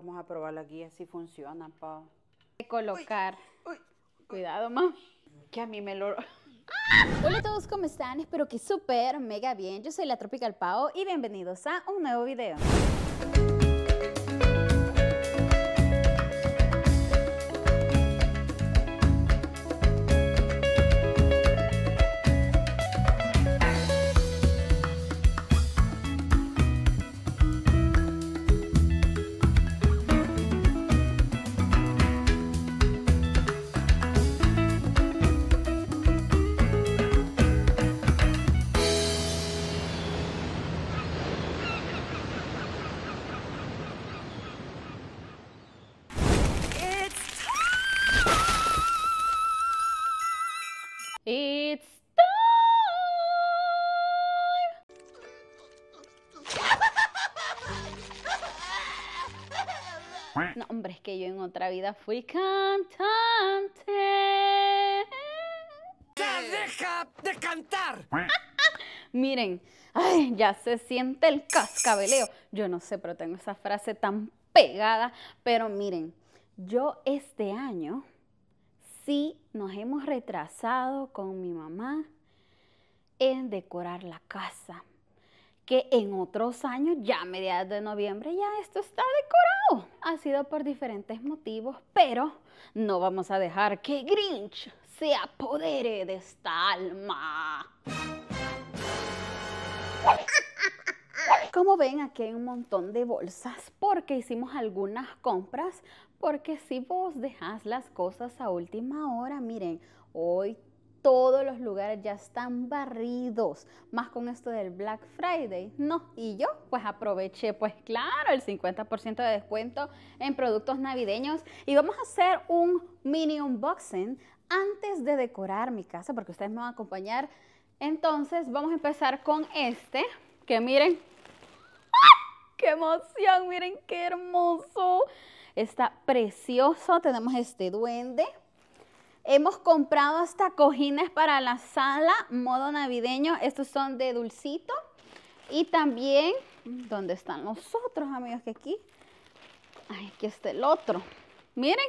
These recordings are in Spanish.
Vamos a la guía si funciona, pa. Colocar. Cuidado, mami. Que a mí me lo... Hola a todos, ¿cómo están? Espero que súper, mega bien. Yo soy la Tropical Pau y bienvenidos a un nuevo video. It's time. No, hombre, es que yo en otra vida fui cantante. ¡Ya deja de cantar! Miren, ay, ya se siente el cascabeleo. Yo no sé, pero tengo esa frase tan pegada. Pero miren, yo este año sí nos hemos retrasado con mi mamá en decorar la casa, que en otros años, ya a mediados de noviembre, ya esto está decorado. Ha sido por diferentes motivos, pero no vamos a dejar que Grinch se apodere de esta alma. Como ven, aquí hay un montón de bolsas porque hicimos algunas compras, porque si vos dejás las cosas a última hora, miren, hoy todos los lugares ya están barridos, más con esto del Black Friday, ¿no? Y yo pues aproveché, pues claro, el 50% de descuento en productos navideños y vamos a hacer un mini unboxing antes de decorar mi casa porque ustedes me van a acompañar. Entonces vamos a empezar con este, que miren, ¡Qué emoción! Miren qué hermoso. Está precioso. Tenemos este duende. Hemos comprado hasta cojines para la sala, modo navideño. Estos son de dulcito. Y también, ¿dónde están los otros, amigos? Que aquí, Ay, aquí está el otro. Miren.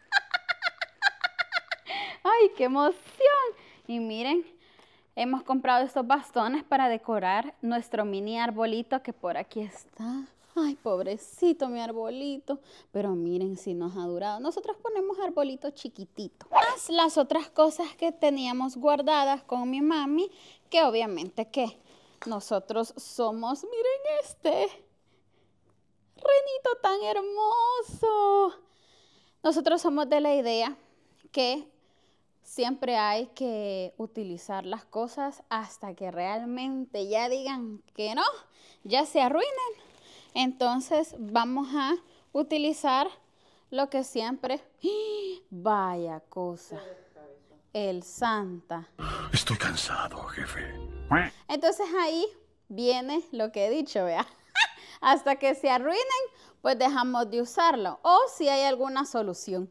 ¡Ay, qué emoción! Y miren, Hemos comprado estos bastones para decorar nuestro mini arbolito que por aquí está. Ay, pobrecito mi arbolito. Pero miren si nos ha durado. Nosotros ponemos arbolito chiquitito. Más las otras cosas que teníamos guardadas con mi mami, que obviamente que nosotros somos, miren este, renito tan hermoso. Nosotros somos de la idea que siempre hay que utilizar las cosas hasta que realmente ya digan que no, ya se arruinen. Entonces vamos a utilizar lo que siempre... Vaya cosa. El Santa. Estoy cansado, jefe. Entonces ahí viene lo que he dicho, vea. hasta que se arruinen, pues dejamos de usarlo. O si hay alguna solución.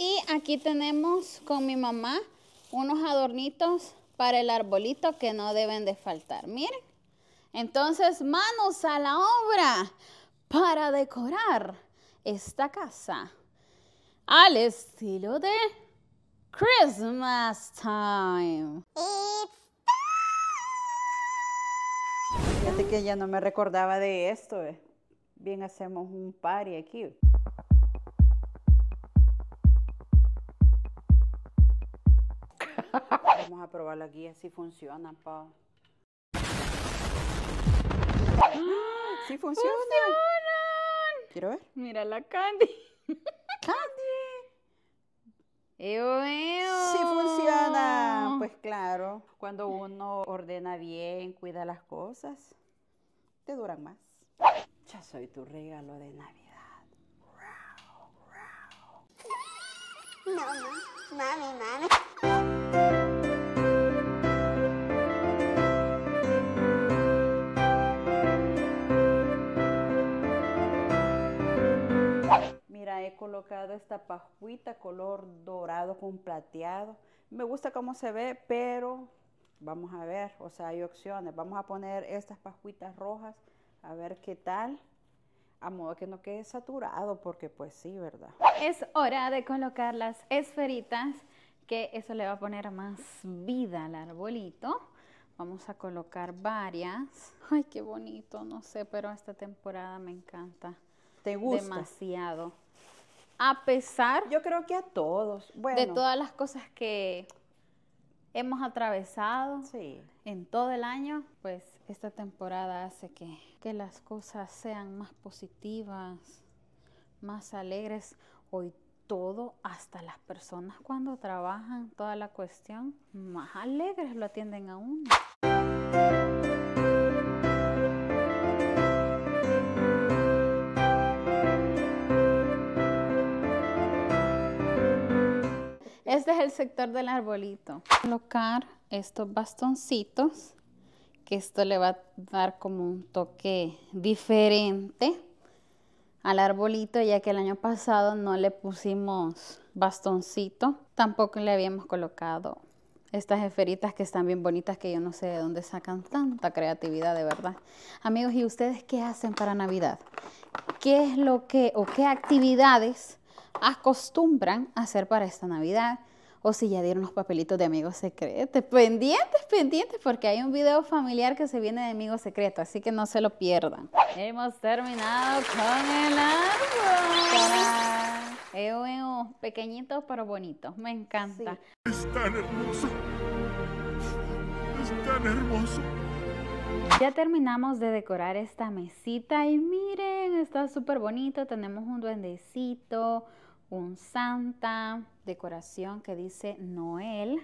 Y aquí tenemos con mi mamá unos adornitos para el arbolito que no deben de faltar. Miren. Entonces, manos a la obra para decorar esta casa al estilo de Christmas time. Fíjate que ya no me recordaba de esto. Eh. Bien hacemos un party aquí. Vamos a probar la guía si funciona, pa, ¡Sí funciona! ¡Funcionan! Quiero ver. Mira la Candy. ¡Candy! ¡Eo, eo! ¡Sí funciona! Pues claro, cuando uno ordena bien, cuida las cosas, te duran más. Ya soy tu regalo de Navidad. ¡Wow, wow! No, no. mami, mami. esta pajuita color dorado con plateado. Me gusta cómo se ve, pero vamos a ver, o sea, hay opciones. Vamos a poner estas pajuitas rojas, a ver qué tal. A modo que no quede saturado, porque pues sí, ¿verdad? Es hora de colocar las esferitas, que eso le va a poner más vida al arbolito. Vamos a colocar varias. Ay, qué bonito, no sé, pero esta temporada me encanta. ¿Te gusta? Demasiado a pesar. Yo creo que a todos. De todas las cosas que hemos atravesado en todo el año, pues esta temporada hace que, que las cosas sean más positivas, más alegres. Hoy todo, hasta las personas cuando trabajan, toda la cuestión, más alegres lo atienden aún Este es el sector del arbolito. Colocar estos bastoncitos, que esto le va a dar como un toque diferente al arbolito, ya que el año pasado no le pusimos bastoncito, tampoco le habíamos colocado estas esferitas que están bien bonitas, que yo no sé de dónde sacan tanta creatividad, de verdad. Amigos, ¿y ustedes qué hacen para Navidad? ¿Qué es lo que o qué actividades acostumbran hacer para esta Navidad? o si ya dieron los papelitos de amigos secretos. Pendientes, pendientes, porque hay un video familiar que se viene de amigos secretos, así que no se lo pierdan. Hemos terminado con el árbol. bueno, pequeñito pero bonito, me encanta. Es tan hermoso. Es tan hermoso. Ya terminamos de decorar esta mesita y miren, está súper bonito. Tenemos un duendecito, un Santa, decoración que dice Noel.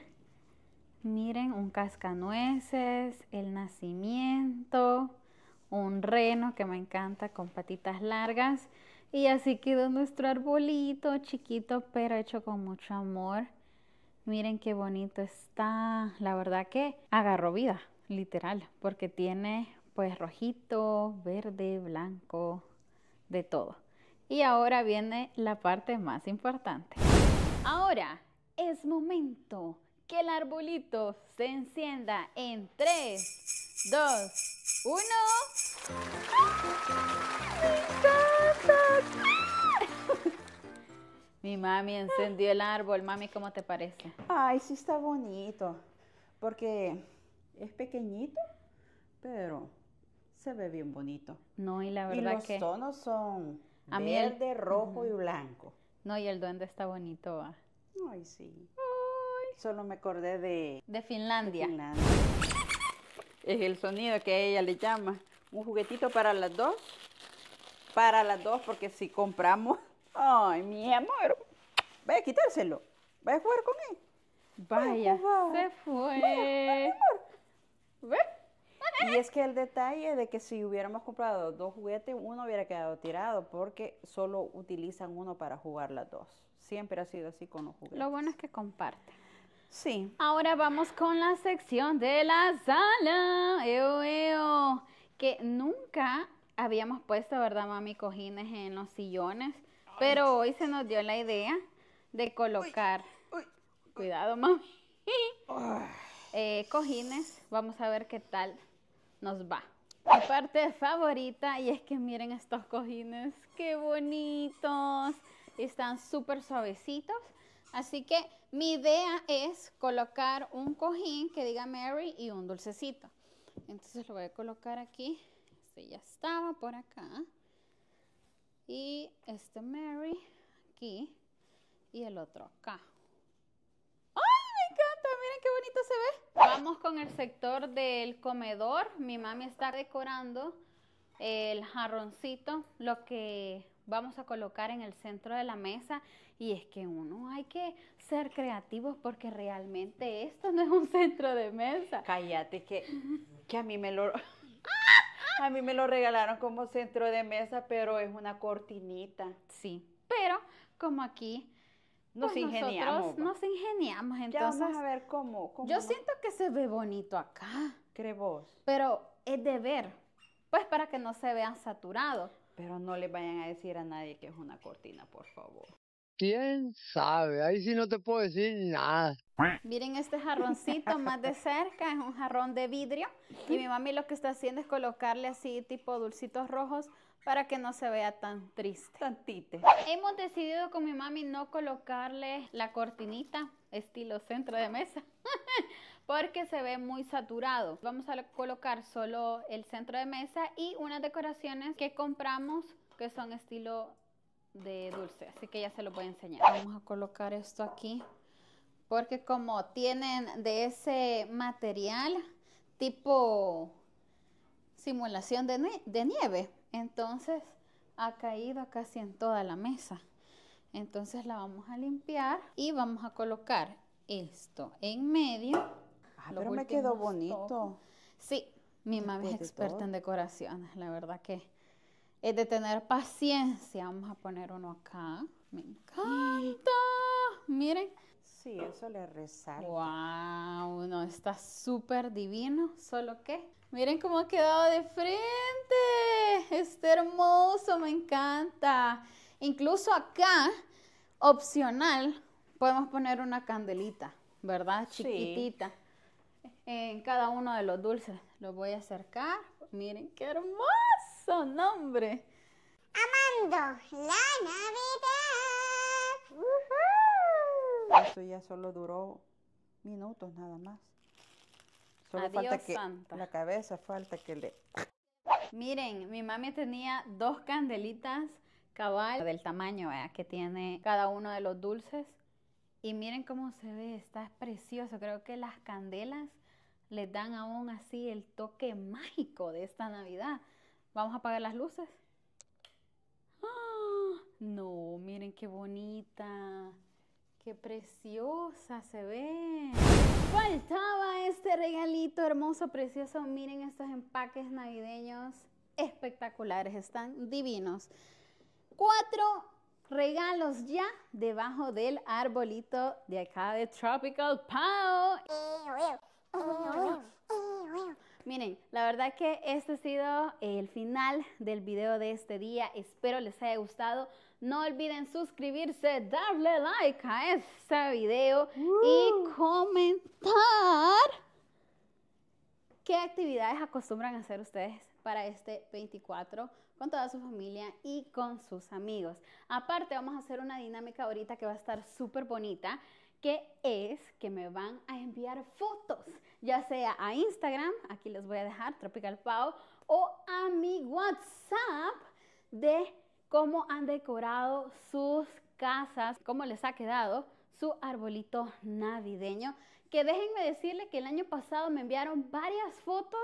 Miren, un cascanueces, el nacimiento, un reno que me encanta con patitas largas. Y así quedó nuestro arbolito chiquito, pero hecho con mucho amor. Miren qué bonito está. La verdad que agarró vida, literal, porque tiene pues rojito, verde, blanco, de todo. Y ahora viene la parte más importante. Ahora es momento que el arbolito se encienda en 3, 2, 1. Mi mami encendió el árbol. Mami, ¿cómo te parece? Ay, sí está bonito. Porque es pequeñito, pero se ve bien bonito. No, y la verdad que... Los tonos son a Verde, rojo y blanco. No, y el duende está bonito, ah. Ay, sí. Solo me acordé de... De Finlandia. Es el sonido que ella le llama. Un juguetito para las dos. Para las dos, porque si compramos... Ay, mi amor. Vaya a quitárselo. Vaya a jugar con Vaya, se fue. Vaya, y es que el detalle de que si hubiéramos comprado dos juguetes, uno hubiera quedado tirado porque solo utilizan uno para jugar las dos. Siempre ha sido así con los juguetes. Lo bueno es que comparten. Sí. Ahora vamos con la sección de la sala. Eo, eo. Que nunca habíamos puesto, ¿verdad, mami? Cojines en los sillones. Pero hoy se nos dio la idea de colocar. Cuidado, mami. Eh, cojines. Vamos a ver qué tal nos va. Mi parte favorita y es que miren estos cojines, qué bonitos. Están súper suavecitos. Así que mi idea es colocar un cojín que diga Mary y un dulcecito. Entonces lo voy a colocar aquí. Este ya estaba por acá. Y este Mary aquí. Y el otro acá. ¡Ay, me encanta! Miren qué bonito se ve. Vamos con el sector del comedor. Mi mami está decorando el jarroncito, lo que vamos a colocar en el centro de la mesa. Y es que uno hay que ser creativos porque realmente esto no es un centro de mesa. Cállate, que, que a mí me lo... A mí me lo regalaron como centro de mesa, pero es una cortinita. Sí, pero como aquí nos pues ingeniamos. Nos ingeniamos, entonces. vamos a ver cómo. yo siento que se ve bonito acá. cre vos? Pero es de ver, pues para que no se vean saturados. Pero no le vayan a decir a nadie que es una cortina, por favor. ¿Quién sabe? Ahí sí no te puedo decir nada. Miren este jarroncito más de cerca, es un jarrón de vidrio. Y mi mami lo que está haciendo es colocarle así tipo dulcitos rojos para que no se vea tan triste. Hemos decidido con mi mami no colocarle la cortinita estilo centro de mesa porque se ve muy saturado. Vamos a colocar solo el centro de mesa y unas decoraciones que compramos que son estilo de dulce, así que ya se los voy a enseñar. Vamos a colocar esto aquí porque como tienen de ese material tipo simulación de nieve, entonces ha caído casi en toda la mesa. Entonces la vamos a limpiar y vamos a colocar esto en medio. Ah, pero me quedó bonito. Sí, mi mamá es experta en decoraciones, la verdad que es de tener paciencia. Vamos a poner uno acá. Me encanta. Miren. Sí, eso le resalta. Wow, uno está súper divino, solo que Miren cómo ha quedado de frente. Está hermoso, me encanta. Incluso acá, opcional, podemos poner una candelita, ¿verdad? Chiquitita. En cada uno de los dulces. Los voy a acercar. Miren qué hermoso nombre. Amando la Navidad. Esto ya solo duró minutos nada más falta que la cabeza falta que le. Miren, mi mami tenía dos candelitas cabal del tamaño que tiene cada uno de los dulces. Y miren cómo se ve, está precioso. Creo que las candelas le dan aún así el toque mágico de esta Navidad. Vamos a apagar las luces. ¡Ah! No, miren qué bonita. ¡Qué preciosa se ve! Faltaba este regalito hermoso, precioso. Miren estos empaques navideños espectaculares, están divinos. Cuatro regalos ya debajo del arbolito de acá de Tropical Pau. Miren, la verdad que este ha sido el final del video de este día. Espero les haya gustado. No olviden suscribirse, darle like a este video y comentar qué actividades acostumbran a hacer ustedes para este 24 con toda su familia y con sus amigos. Aparte, vamos a hacer una dinámica ahorita que va a estar súper bonita, que es que me van a enviar fotos, ya sea a Instagram, aquí les voy a dejar Tropical Pau, o a mi WhatsApp de cómo han decorado sus casas, cómo les ha quedado su arbolito navideño. Que déjenme decirle que el año pasado me enviaron varias fotos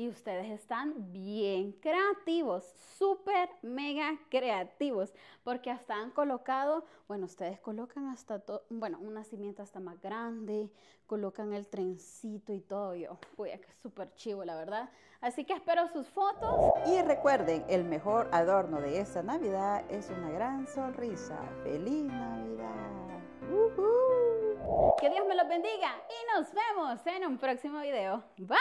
y ustedes están bien creativos, súper mega creativos, porque hasta han colocado, bueno, ustedes colocan hasta todo, bueno, un nacimiento hasta más grande, colocan el trencito y todo. Yo, uy, es súper chivo, la verdad. Así que espero sus fotos. Y recuerden, el mejor adorno de esta Navidad es una gran sonrisa. ¡Feliz Navidad! Que Dios me los bendiga y nos vemos en un próximo video. Bye.